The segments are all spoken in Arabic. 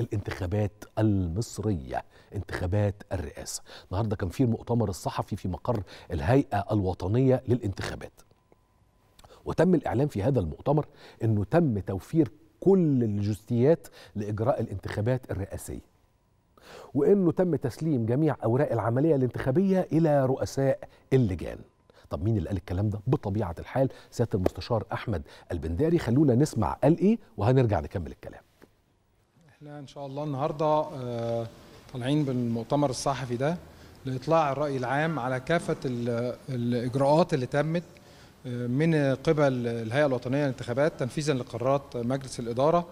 الانتخابات المصرية انتخابات الرئاسة النهاردة كان في المؤتمر الصحفي في مقر الهيئة الوطنية للانتخابات وتم الإعلان في هذا المؤتمر أنه تم توفير كل الجزئيات لإجراء الانتخابات الرئاسية وأنه تم تسليم جميع أوراق العملية الانتخابية إلى رؤساء اللجان طب مين اللي قال الكلام ده بطبيعه الحال سياده المستشار احمد البنداري خلونا نسمع قال ايه وهنرجع نكمل الكلام احنا ان شاء الله النهارده آه، طالعين بالمؤتمر الصحفي ده لاطلاع الراي العام على كافه الاجراءات اللي تمت آه، من قبل الهيئه الوطنيه للانتخابات تنفيذا لقرارات مجلس الاداره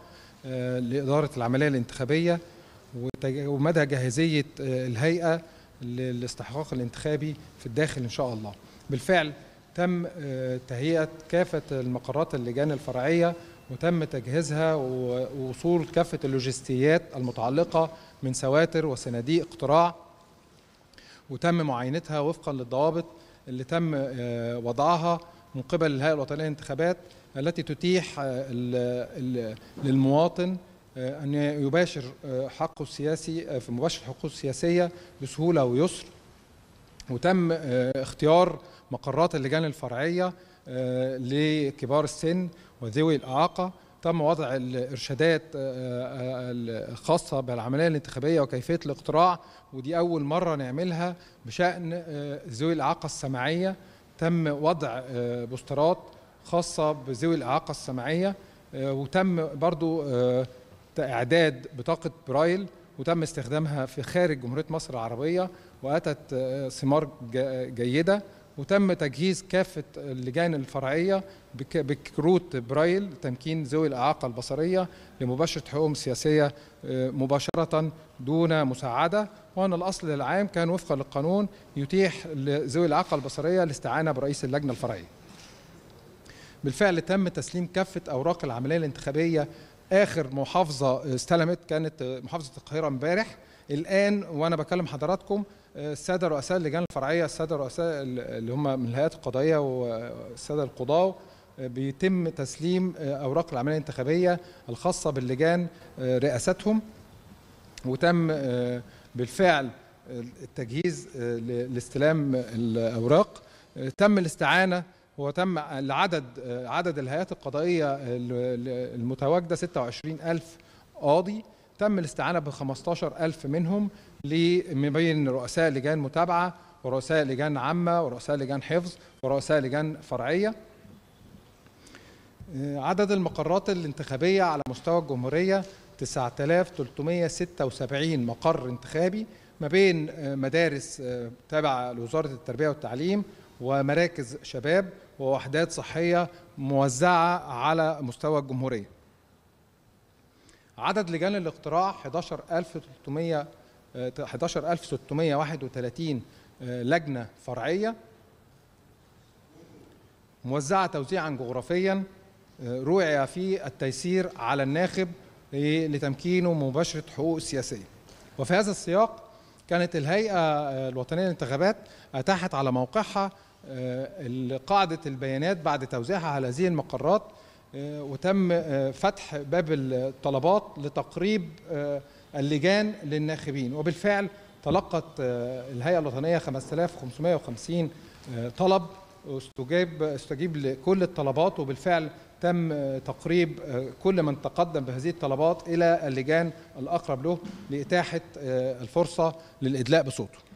آه، لاداره العمليه الانتخابيه ومدى جاهزيه الهيئه للاستحقاق الانتخابي في الداخل ان شاء الله بالفعل تم تهيئه كافه المقرات اللجان الفرعيه وتم تجهيزها ووصول كافة اللوجستيات المتعلقة من سواتر وصناديق اقتراع وتم معاينتها وفقا للضوابط اللي تم آه، وضعها من قبل الهيئة الوطنية للانتخابات التي تتيح آه، للمواطن آه، أن يباشر حقه السياسي في مباشرة حقوقه السياسية بسهولة ويسر وتم اختيار مقرات اللجان الفرعية آه، لكبار السن وذوي الإعاقة تم وضع الإرشادات آه، آه، الخاصة بالعملية الانتخابية وكيفية الاقتراع ودي أول مرة نعملها بشأن ذوي الإعاقة السمعية تم وضع بوسترات خاصة بذوي الإعاقة السمعية وتم برضو إعداد بطاقة برايل وتم استخدامها في خارج جمهورية مصر العربية وأتت ثمار جيدة وتم تجهيز كافه اللجان الفرعيه بكروت برايل تمكين ذوي الاعاقه البصريه لمباشره حقوقهم السياسيه آه، مباشره دون مساعده وان الاصل العام كان وفقا للقانون يتيح لذوي الاعاقه البصريه الاستعانه برئيس اللجنه الفرعيه. بالفعل تم تسليم كافه اوراق العمليه الانتخابيه اخر محافظه استلمت كانت محافظه القاهره امبارح الان وانا بكلم حضراتكم آه، الساده رؤساء اللجان الفرعيه الساده رؤساء اللي هم من الهيئات القضائيه والساده القضاه آه، بيتم تسليم آه، اوراق العمليه الانتخابيه الخاصه باللجان رئاستهم وتم بالفعل التجهيز لاستلام الاوراق تم الاستعانه وتم لعدد عدد الهيئات القضائيه المتواجده 26000 قاضي تم الاستعانة ب 15000 منهم بين رؤساء لجان متابعة ورؤساء لجان عامة ورؤساء لجان حفظ ورؤساء لجان فرعية آه، عدد المقرات الانتخابية على مستوى الجمهورية 9376 مقر انتخابي ما بين آه، مدارس آه، تابعة لوزارة التربية والتعليم ومراكز شباب ووحدات صحية موزعة على مستوى الجمهورية عدد لجان الاقتراع 11300 11631 آه، آه، لجنه فرعيه موزعه توزيعا جغرافيا آه، روعي في التيسير على الناخب لتمكينه مباشره حقوقه السياسيه. وفي هذا السياق كانت الهيئه الوطنيه للانتخابات اتاحت على موقعها قاعده البيانات بعد توزيعها على هذه المقرات آه، وتم آه، فتح باب الطلبات لتقريب آه، اللجان للناخبين وبالفعل تلقت الهيئة الوطنية 5550 طلب استجاب استجيب لكل الطلبات وبالفعل تم تقريب كل من تقدم بهذه الطلبات إلى اللجان الأقرب له لإتاحة الفرصة للإدلاء بصوته